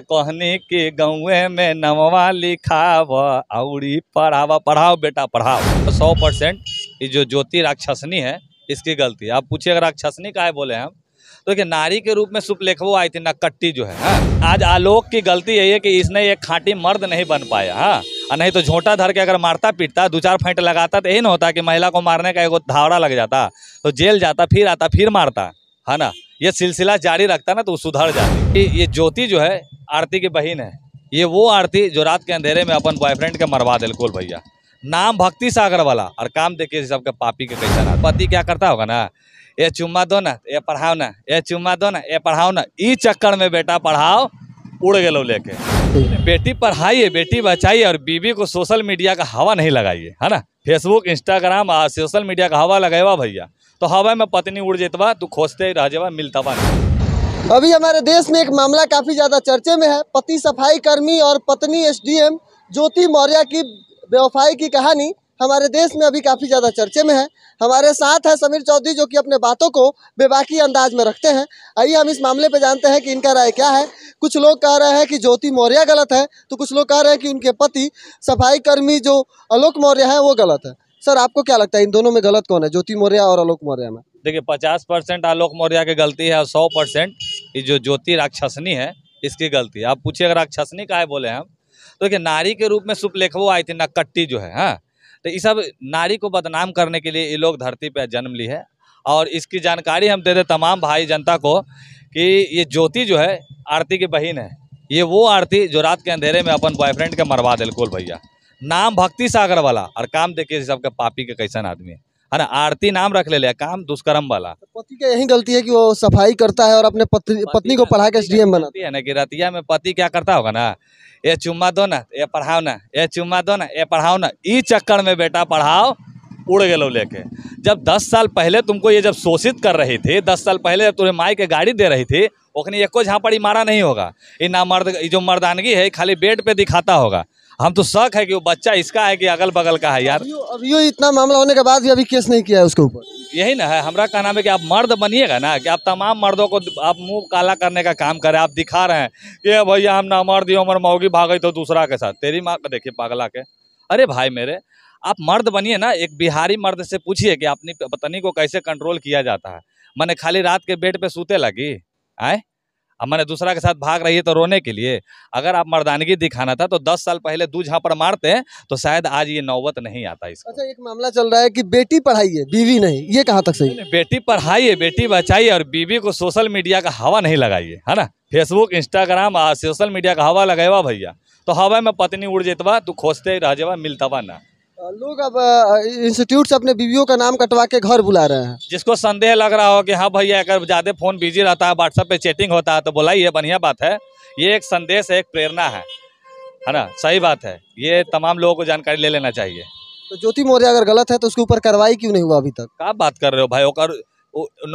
कहने के गाँवे में नमवा लिखाव औरी पढ़ावा पढ़ाओ बेटा पढ़ाओ तो सौ परसेंट ये जो ज्योति राक्षसनी है इसकी गलती आप पूछिए अगर राक्षसनी का है बोले हम तो देखिए नारी के रूप में सुपलेखवो आई थी नक्कट्टी जो है हा? आज आलोक की गलती यही है कि इसने एक खाटी मर्द नहीं बन पाया हाँ और नहीं तो झोंटा धर के अगर मारता पीटता दो चार फेंट लगाता तो यही ना होता कि महिला को मारने का एगो धावड़ा लग जाता तो जेल जाता फिर आता फिर मारता है हाँ ना ये सिलसिला जारी रखता ना तो सुधर जाती ये ज्योति जो है आरती की बहन है ये वो आरती जो रात के अंधेरे में अपन बॉयफ्रेंड के मरवा दिल कोल भैया नाम भक्ति सागर वाला और काम देखिए सबके पापी के कैसा ना पति क्या करता होगा ना ये चुम्मा दो ना ये पढ़ाओ ना ये चुम्मा दो ना ये पढ़ाओ ना इस चक्कर में बेटा पढ़ाओ उड़ गए लेके बेटी पढ़ाइए बेटी बचाइए और बीबी को सोशल मीडिया का हवा नहीं लगाइए है ना फेसबुक इंस्टाग्राम और सोशल मीडिया का हवा लगावा भैया तो हवा में पत्नी उड़ जेतवा तू खोजते रह मिलता बा अभी हमारे देश में एक मामला काफ़ी ज़्यादा चर्चे में है पति सफाई कर्मी और पत्नी एसडीएम ज्योति मौर्य की बेवफाई की कहानी हमारे देश में अभी काफ़ी ज़्यादा चर्चे में है हमारे साथ है समीर चौधरी जो कि अपने बातों को बेबाकी अंदाज में रखते हैं आइए हम इस मामले पे जानते हैं कि इनका राय क्या है कुछ लोग कह रहे हैं कि ज्योति मौर्य गलत है तो कुछ लोग कह रहे हैं कि उनके पति सफाई कर्मी जो आलोक मौर्य है वो गलत है सर आपको क्या लगता है इन दोनों में गलत कौन है ज्योति मौर्य और आलोक मौर्य में देखिए पचास परसेंट आलोक मौर्य की गलती है और सौ परसेंट ये जो ज्योति राक्षसनी है इसकी गलती है आप पूछिए अगर राक्षसनी का है बोले हम तो देखिए नारी के रूप में सुपलेखवो आई थी नक्कट्टी जो है हाँ तो ये सब नारी को बदनाम करने के लिए ये लोग धरती पर जन्म ली है और इसकी जानकारी हम दे दें तमाम भाई जनता को कि ये ज्योति जो है आरती की बहन है ये वो आरती जो रात के अंधेरे में अपन बॉयफ्रेंड के मरवा दिल भैया नाम भक्ति सागर वाला और काम देखिए सबका पापी के कैसन आदमी है है ना आरती नाम रख ले लिया काम दुष्कर्म वाला तो पति का यही गलती है कि वो सफाई करता है और अपने पत्नी पत्नी को पढ़ा के एसडीएम बनाती है ना कि रतिया में पति क्या करता होगा ना ये चुम्मा दो ना ये पढ़ाओ ना ये चुम्मा दो ना ये पढ़ाओ ना इस चक्कर में बेटा पढ़ाओ उड़ गए लेके जब दस साल पहले तुमको ये जब शोषित कर रही थी दस साल पहले जब तुम्हें माई के गाड़ी दे रही थी ओखनी एको झापड़ी मारा नहीं होगा ये ना मर्द ये जो मर्दानगी है खाली बेड पे दिखाता होगा हम तो शक है कि वो बच्चा इसका है कि अगल बगल का है यार अभी इतना मामला होने के बाद भी अभी केस नहीं किया है उसके ऊपर यही ना है हमारा कहना है कि आप मर्द बनिएगा ना कि आप तमाम मर्दों को आप मुंह काला करने का काम करें आप दिखा रहे हैं कि भैया हम ना मर्द उम्र मौगी भाग तो दूसरा के साथ तेरी माँ का देखिए पागला के अरे भाई मेरे आप मर्द बनिए ना एक बिहारी मर्द से पूछिए कि अपनी पत्नी को कैसे कंट्रोल किया जाता है मैंने खाली रात के बेड पे सूते लगी आए अब मैंने दूसरा के साथ भाग रही है तो रोने के लिए अगर आप मर्दानगी दिखाना था तो दस साल पहले दू जहाँ पर मारते हैं तो शायद आज ये नौबत नहीं आता इसको अच्छा एक मामला चल रहा है कि बेटी पढ़ाइए बीवी नहीं ये कहाँ तक सही है बेटी पढ़ाइए बेटी बचाइए और बीवी को सोशल मीडिया का हवा नहीं लगाइए है ना फेसबुक इंस्टाग्राम सोशल मीडिया का हवा लगेवा भैया तो हवा में पत्नी उड़ जेतवा तू खोजते रह जेबा मिलतवा ना लोग अब इंस्टीट्यूट से अपने बीवियों का नाम कटवा के घर बुला रहे हैं जिसको संदेह लग रहा हो कि हाँ भैया अगर ज़्यादा फ़ोन बिजी रहता है व्हाट्सएप पे चैटिंग होता है तो बोला ये बढ़िया बात है ये एक संदेश है एक प्रेरणा है है ना सही बात है ये तमाम लोगों को जानकारी ले लेना चाहिए तो ज्योति मौर्य अगर गलत है तो उसके ऊपर कार्रवाई क्यों नहीं हुआ अभी तक क्या बात कर रहे हो भाई ओकर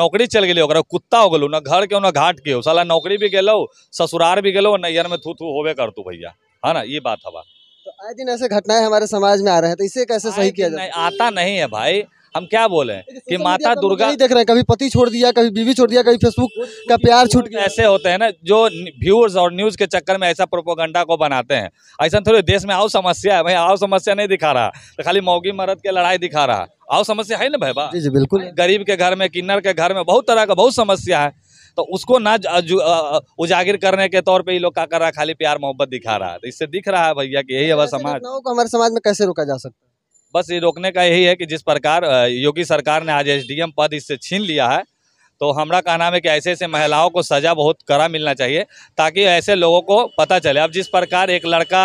नौकरी चल गई ओकर कुत्ता हो गलो ना घर के ना घाट के हो सला नौकरी भी गलो ससुराल भी गलो नैयर में थू थू होबे कर तू भैया है ना ये बात हवा आए दिन ऐसे घटनाएं हमारे समाज में आ रहे हैं तो इसे कैसे सही किया जाए आता नहीं है भाई हम क्या बोले कि माता दुर्गा नहीं देख रहे हैं कभी पति छोड़ दिया कभी बीवी छोड़ दिया कभी फेसबुक का प्यार छूट गया ऐसे होते हैं ना जो व्यूअर्स और न्यूज के चक्कर में ऐसा प्रोपोगंडा को बनाते हैं ऐसा थोड़ी देश में आओ समस्या है भाई आओ समस्या नहीं दिखा रहा तो खाली मौगी मरद के लड़ाई दिखा रहा आओ समस्या है ना भाई जी जी बिल्कुल गरीब के घर में किन्नर के घर में बहुत तरह का बहुत समस्या है तो उसको ना उजागर करने के तौर पर ये लोग क्या कर रहा है खाली प्यार मोहब्बत दिखा रहा है तो इससे दिख रहा है भैया कि यही है समाज हमारे समाज में कैसे रोका जा सकता है बस ये रोकने का यही है कि जिस प्रकार योगी सरकार ने आज एसडीएम पद इससे छीन लिया है तो हमारा कहना है कि ऐसे ऐसे महिलाओं को सज़ा बहुत कड़ा मिलना चाहिए ताकि ऐसे लोगों को पता चले अब जिस प्रकार एक लड़का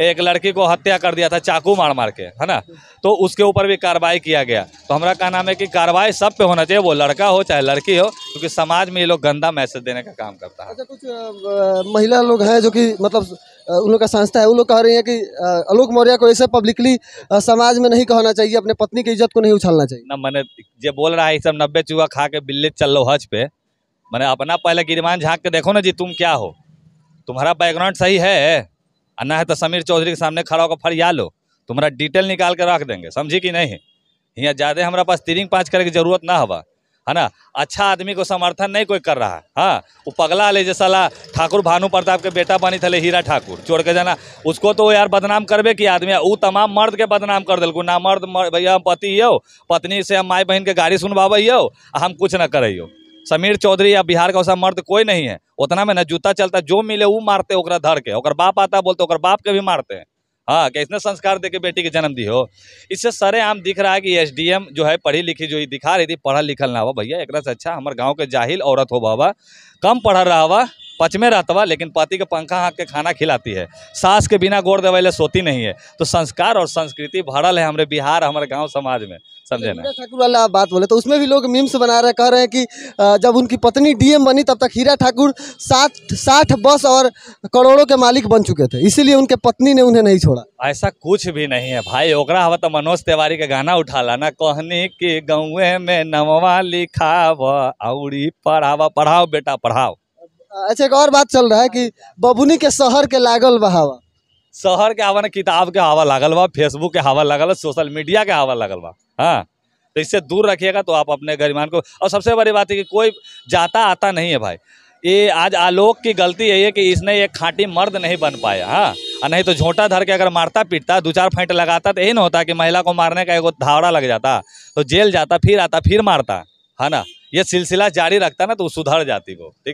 एक लड़की को हत्या कर दिया था चाकू मार मार के है ना तो उसके ऊपर भी कार्रवाई किया गया तो हमारा कहना है कि कार्रवाई सब पे होना चाहिए वो लड़का हो चाहे लड़की हो क्योंकि समाज में ये लोग गंदा मैसेज देने का काम करता है अच्छा, कुछ महिला लोग हैं जो कि मतलब उन लोग का संस्था है उन लोग कह रही है कि आलोक मौर्य को ऐसे पब्लिकली समाज में नहीं कहना चाहिए अपने पत्नी की इज्जत को नहीं उछालना चाहिए ना मैंने जो बोल रहा है सब नब्बे चूहा खा के बिल्ली चल लो हज पे मैंने अपना पहले गिरमान झाँक के देखो ना जी तुम क्या हो तुम्हारा बैकग्राउंड सही है ना है तो समीर चौधरी के सामने खड़ा होकर फरिया लो तुम्हारा डिटेल निकाल के रख देंगे समझी कि नहीं यहाँ ज़्यादा हमारे पास तीरिंग पाँच करे की जरूरत ना हवा है ना अच्छा आदमी को समर्थन नहीं कोई कर रहा है हाँ वो पगला ले जैसा ला ठाकुर भानु प्रताप के बेटा बनी थे हीरा ठाकुर छोड़ के जाना उसको तो यार बदनाम करबे कि आदमी वो तमाम मर्द के बदनाम कर दिलकू ना मर्द भैया हम पति यौ पत्नी से हम माई बहन के गाड़ी सुनवाबे हम कुछ ना करो समीर चौधरी या बिहार का वैसा मर्द कोई नहीं है उतना में ना जूता चलता जो मिले वो मारते ओकरा धर के ओकर बाप आता बोलते ओकर बाप के भी मारते हैं हाँ कैसने संस्कार दे के बेटी के जन्म दी हो इससे सरे आम दिख रहा है कि एसडीएम जो है पढ़ी लिखी जो दिखा रही थी पढ़ा लिखल ना हुआ भैया एक से अच्छा हमारे गाँव के जाहिल औरत हो बाबा कम पढ़ा रहा हुआ पच में रहता हुआ लेकिन पति के पंखा हाँक के खाना खिलाती है सास के बिना गोर देवे सोती नहीं है तो संस्कार और संस्कृति भरल है हमारे बिहार हमारे गाँव समाज में समझे ना ठाकुर वाला आप बात बोले तो उसमें भी लोग मीम्स बना रहे कह रहे हैं कि जब उनकी पत्नी डीएम बनी तब तक हीरा ठाकुर सात साठ बस और करोड़ों के मालिक बन चुके थे इसीलिए उनके पत्नी ने उन्हें नहीं छोड़ा ऐसा कुछ भी नहीं है भाई ओकरा हवा तो मनोज तिवारी का गाना उठा ला ना कहने के गाँवे में नवा लिखाव पढ़ावा पढ़ाओ बेटा पढ़ाओ अच्छा एक और बात चल रहा है कि बबुनी के शहर के लागल बहावा शहर के हवा ना किताब के हवा लागल बा फेसबुक के हवा लागल सोशल मीडिया के हवा लागल बा हाँ तो इससे दूर रखिएगा तो आप अपने गरिमान को और सबसे बड़ी बात है कि कोई जाता आता नहीं है भाई ये आज आलोक की गलती यही है कि इसने एक खांटी मर्द नहीं बन पाया हाँ और नहीं तो झोंटा धर के अगर मारता पीटता दो चार फेंट लगाता तो यही ना होता कि महिला को मारने का एगो धावड़ा लग जाता तो जेल जाता फिर आता फिर मारता है हाँ ना ये सिलसिला जारी रखता ना तो सुधर जाती वो ठीक